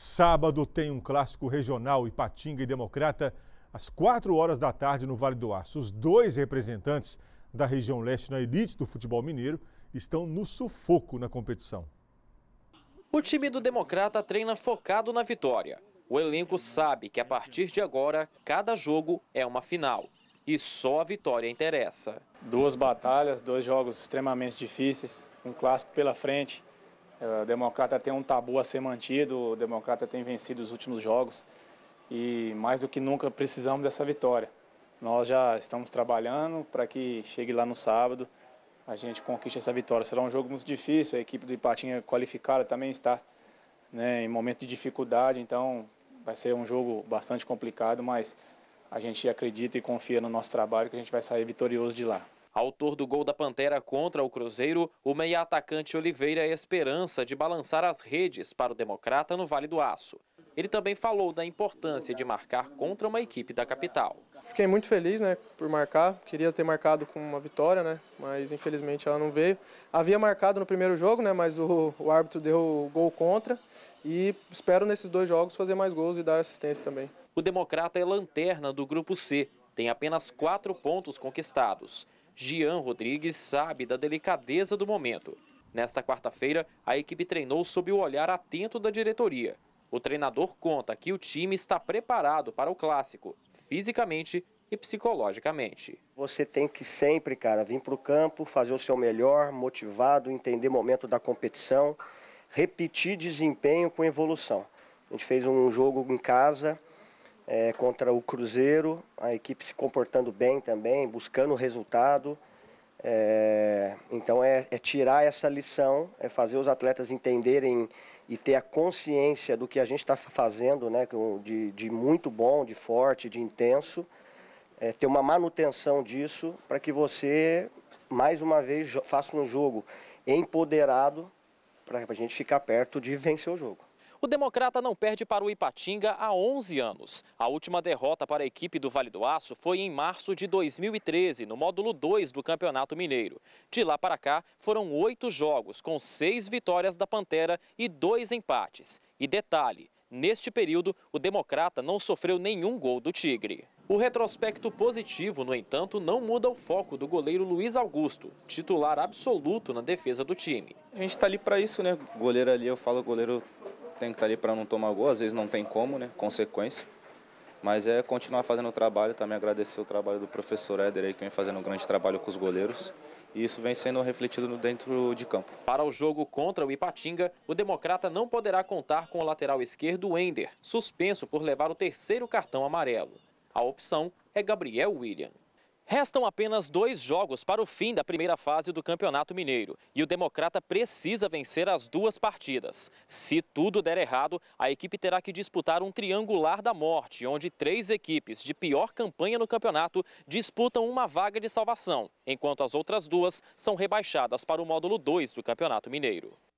Sábado tem um clássico regional, Ipatinga e Democrata, às 4 horas da tarde no Vale do Aço. Os dois representantes da região leste na elite do futebol mineiro estão no sufoco na competição. O time do Democrata treina focado na vitória. O elenco sabe que a partir de agora, cada jogo é uma final. E só a vitória interessa. Duas batalhas, dois jogos extremamente difíceis, um clássico pela frente. É, o democrata tem um tabu a ser mantido, o democrata tem vencido os últimos jogos e mais do que nunca precisamos dessa vitória. Nós já estamos trabalhando para que chegue lá no sábado, a gente conquiste essa vitória. Será um jogo muito difícil, a equipe do Ipatinga qualificada também está né, em momento de dificuldade, então vai ser um jogo bastante complicado, mas a gente acredita e confia no nosso trabalho que a gente vai sair vitorioso de lá. Autor do gol da Pantera contra o Cruzeiro, o meia-atacante Oliveira é esperança de balançar as redes para o Democrata no Vale do Aço. Ele também falou da importância de marcar contra uma equipe da capital. Fiquei muito feliz né, por marcar, queria ter marcado com uma vitória, né, mas infelizmente ela não veio. Havia marcado no primeiro jogo, né, mas o, o árbitro deu o gol contra e espero nesses dois jogos fazer mais gols e dar assistência também. O Democrata é lanterna do Grupo C, tem apenas quatro pontos conquistados. Gian Rodrigues sabe da delicadeza do momento. Nesta quarta-feira, a equipe treinou sob o olhar atento da diretoria. O treinador conta que o time está preparado para o clássico, fisicamente e psicologicamente. Você tem que sempre, cara, vir para o campo, fazer o seu melhor, motivado, entender o momento da competição, repetir desempenho com evolução. A gente fez um jogo em casa, é, contra o Cruzeiro, a equipe se comportando bem também, buscando resultado. É, então é, é, tirar essa lição, é fazer os atletas entenderem e ter a consciência do que a gente está fazendo, né, de, de, muito bom, de forte, de intenso, é, ter uma manutenção disso para que você, mais uma vez, faça um jogo empoderado para a gente ficar perto de vencer o jogo. O democrata não perde para o Ipatinga há 11 anos. A última derrota para a equipe do Vale do Aço foi em março de 2013, no módulo 2 do Campeonato Mineiro. De lá para cá, foram oito jogos, com seis vitórias da Pantera e dois empates. E detalhe, neste período, o democrata não sofreu nenhum gol do Tigre. O retrospecto positivo, no entanto, não muda o foco do goleiro Luiz Augusto, titular absoluto na defesa do time. A gente está ali para isso, né? goleiro ali, eu falo, goleiro tem que estar tá ali para não tomar gol, às vezes não tem como, né? Consequência. Mas é continuar fazendo o trabalho, também agradecer o trabalho do professor Éder aí, que vem fazendo um grande trabalho com os goleiros. E isso vem sendo refletido dentro de campo. Para o jogo contra o Ipatinga, o democrata não poderá contar com o lateral esquerdo Ender, suspenso por levar o terceiro cartão amarelo. A opção é Gabriel William. Restam apenas dois jogos para o fim da primeira fase do Campeonato Mineiro e o Democrata precisa vencer as duas partidas. Se tudo der errado, a equipe terá que disputar um triangular da morte, onde três equipes de pior campanha no campeonato disputam uma vaga de salvação, enquanto as outras duas são rebaixadas para o módulo 2 do Campeonato Mineiro.